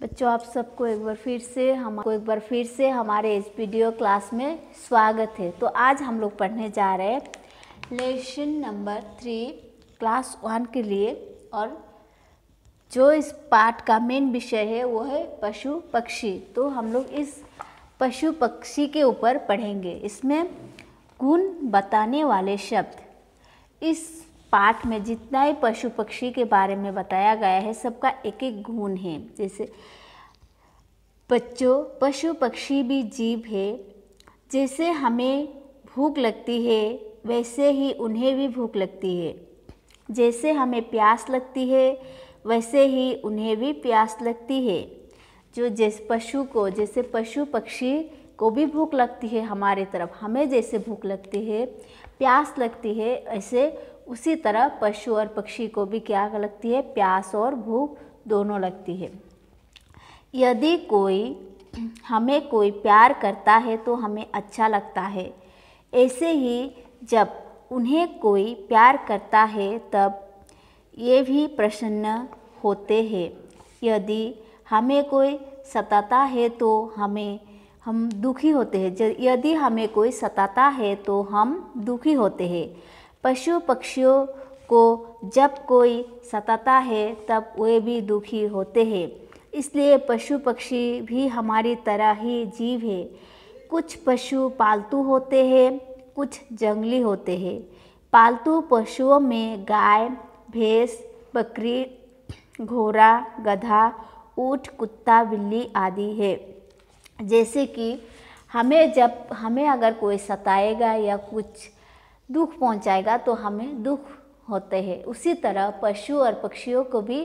बच्चों आप सबको एक बार फिर से हमको एक बार फिर से हमारे इस वीडियो क्लास में स्वागत है तो आज हम लोग पढ़ने जा रहे हैं lesson number three class one के लिए और जो इस पाठ का मेन विषय है वो है पशु पक्षी तो हम लोग इस पशु पक्षी के ऊपर पढ़ेंगे इसमें गुण बताने वाले शब्द इस पाठ में जितना ही पशु पक्षी के बारे में बताया गया है सबका एक एक गुण है जैसे बच्चों पशु पक्षी भी जीव है जैसे हमें भूख लगती है वैसे ही उन्हें भी भूख लगती है जैसे हमें प्यास लगती है वैसे ही उन्हें भी प्यास लगती है जो जैसे पशु को जैसे पशु पक्षी को भी भूख लगती है हमारे तरफ हमें जैसे भूख लगती है प्यास लगती है ऐसे उसी तरह पशु और पक्षी को भी क्या लगती है प्यास और भूख दोनों लगती है यदि कोई हमें कोई प्यार करता है तो हमें अच्छा लगता है ऐसे ही जब उन्हें कोई प्यार करता है तब ये भी प्रसन्न होते हैं यदि हमें कोई सताता है तो हमें हम दुखी होते हैं यदि हमें कोई सताता है तो हम दुखी होते हैं पशु पक्षियों को जब कोई सताता है तब वे भी दुखी होते हैं इसलिए पशु पक्षी भी हमारी तरह ही जीव है कुछ पशु पालतू होते हैं कुछ जंगली होते हैं पालतू पशुओं में गाय भैंस बकरी घोड़ा गधा ऊँट कुत्ता बिल्ली आदि है जैसे कि हमें जब हमें अगर कोई सताएगा या कुछ दुख पहुंचाएगा तो हमें दुख होते हैं उसी तरह पशु और पक्षियों को भी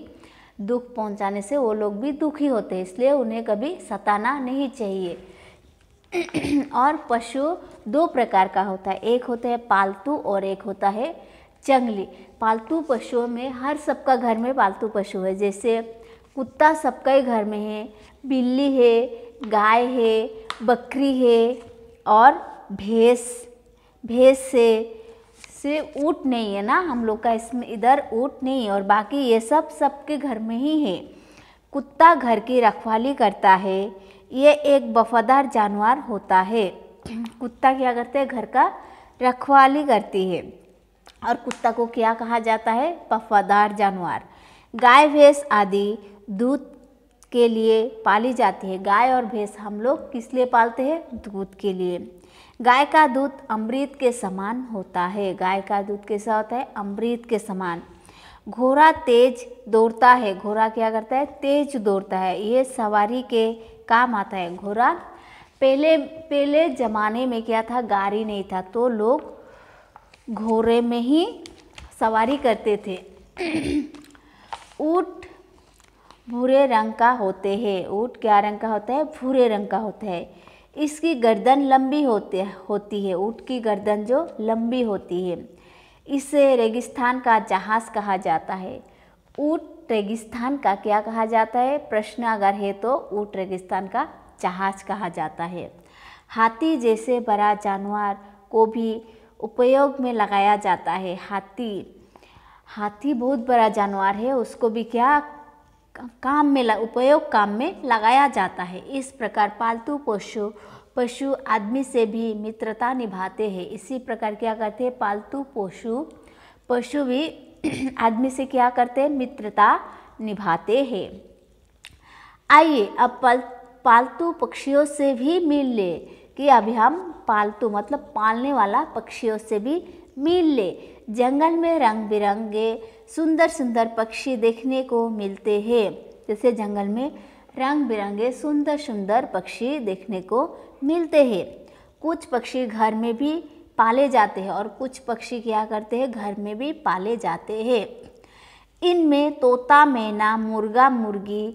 दुख पहुंचाने से वो लोग भी दुखी होते हैं इसलिए उन्हें कभी सताना नहीं चाहिए और पशु दो प्रकार का होता है एक होता है पालतू और एक होता है जंगली पालतू पशुओं में हर सबका घर में पालतू पशु है जैसे कुत्ता सबका ही घर में है बिल्ली है गाय है बकरी है और भैंस भेज से से ऊँट नहीं है ना हम लोग का इसमें इधर ऊँट नहीं है और बाकी ये सब सबके घर में ही है कुत्ता घर की रखवाली करता है ये एक वफादार जानवर होता है कुत्ता क्या करते हैं घर का रखवाली करती है और कुत्ता को क्या कहा जाता है वफादार जानवर गाय भैंस आदि दूध के लिए पाली जाती है गाय और भैंस हम लोग किस लिए पालते हैं दूध के लिए गाय का दूध अमृत के समान होता है गाय का दूध कैसा होता है अमृत के समान घोड़ा तेज दौड़ता है घोड़ा क्या करता है तेज दौड़ता है ये सवारी के काम आता है घोड़ा पहले पहले ज़माने में क्या था गाड़ी नहीं था तो लोग घोड़े में ही सवारी करते थे ऊँट भूरे रंग का होते हैं ऊँट क्या रंग का होता है भूरे रंग का होता है इसकी गर्दन लंबी होते होती है ऊँट की गर्दन जो लंबी होती है इसे रेगिस्तान का जहाज़ कहा जाता है ऊँट रेगिस्तान का क्या कहा जाता है प्रश्न अगर है तो ऊँट रेगिस्तान का जहाज़ कहा जाता है हाथी जैसे बड़ा जानवर को भी उपयोग में लगाया जाता है हाथी हाथी बहुत बड़ा जानवर है उसको भी क्या काम में उपयोग काम में लगाया जाता है इस प्रकार पालतू पशु पशु आदमी से भी मित्रता निभाते हैं इसी प्रकार क्या करते हैं पालतू पशु पशु भी आदमी से क्या करते हैं मित्रता निभाते हैं आइए अब पल पालतू पक्षियों से भी मिल ले कि अभी हम पालतू मतलब पालने वाला पक्षियों से भी मिल ले जंगल में रंग बिरंगे सुंदर सुंदर पक्षी देखने को मिलते हैं जैसे जंगल में रंग बिरंगे सुंदर सुंदर पक्षी देखने को मिलते हैं कुछ पक्षी घर में भी पाले जाते हैं और कुछ पक्षी क्या करते हैं घर में भी पाले जाते हैं इनमें तोता मैना मुर्गा मुर्गी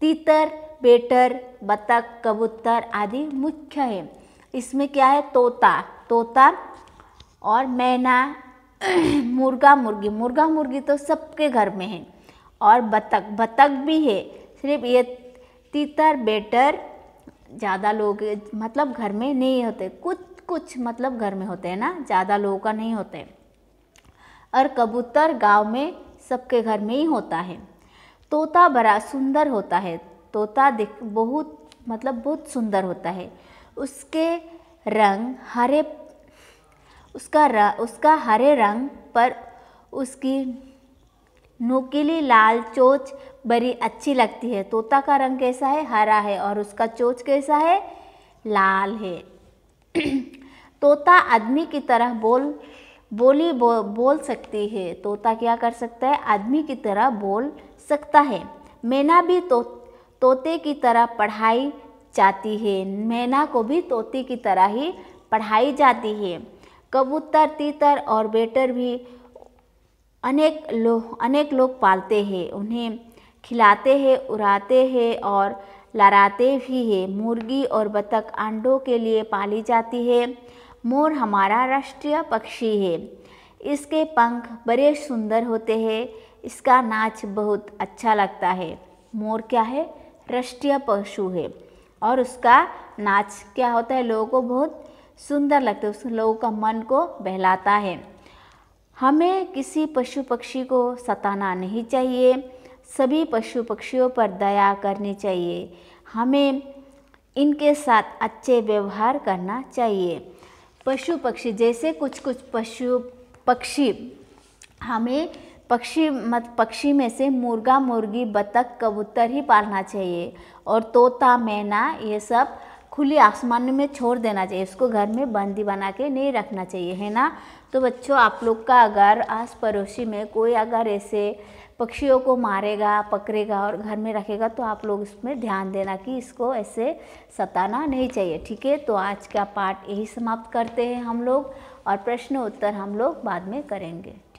तीतर बेटर बतख कबूतर आदि मुख्य है इसमें क्या है तोता तोता और मैना मुर्गा मुर्गी मुर्गा मुर्गी तो सबके घर में है और बतख बतख भी है सिर्फ ये तीतर बेटर ज़्यादा लोग मतलब घर में नहीं होते कुछ कुछ मतलब घर में होते हैं ना ज़्यादा लोगों का नहीं होते और कबूतर गांव में सबके घर में ही होता है तोता बड़ा सुंदर होता है तोता दिख बहुत मतलब बहुत सुंदर होता है उसके रंग हरे उसका र, उसका हरे रंग पर उसकी नुकीली लाल चोच बड़ी अच्छी लगती है तोता का रंग कैसा है हरा है और उसका चोच कैसा है लाल है तोता आदमी की तरह बोल बोली बो, बोल सकती है तोता क्या कर सकता है आदमी की तरह बोल सकता है मैना भी तो तोते की तरह पढ़ाई जाती है मैना को भी तोते की तरह ही पढ़ाई जाती है कबूतर तीतर और बेटर भी अनेक लोग अनेक लोग पालते हैं उन्हें खिलाते हैं उड़ाते हैं और लड़ाते भी है मुर्गी और बतख अंडों के लिए पाली जाती है मोर हमारा राष्ट्रीय पक्षी है इसके पंख बड़े सुंदर होते हैं इसका नाच बहुत अच्छा लगता है मोर क्या है राष्ट्रीय पशु है और उसका नाच क्या होता है लोगों को बहुत सुंदर लगते हैं उस लोगों का मन को बहलाता है हमें किसी पशु पक्षी को सताना नहीं चाहिए सभी पशु पक्षियों पर दया करनी चाहिए हमें इनके साथ अच्छे व्यवहार करना चाहिए पशु पक्षी जैसे कुछ कुछ पशु पक्षी हमें पक्षी मत पक्षी में से मुर्गा मुर्गी बतख कबूतर ही पालना चाहिए और तोता मैना ये सब खुली आसमान में छोड़ देना चाहिए उसको घर में बंदी बना के नहीं रखना चाहिए है ना तो बच्चों आप लोग का अगर आस पड़ोसी में कोई अगर ऐसे पक्षियों को मारेगा पकड़ेगा और घर में रखेगा तो आप लोग इसमें ध्यान देना कि इसको ऐसे सताना नहीं चाहिए ठीक है तो आज का पाठ यही समाप्त करते हैं हम लोग और प्रश्न उत्तर हम लोग बाद में करेंगे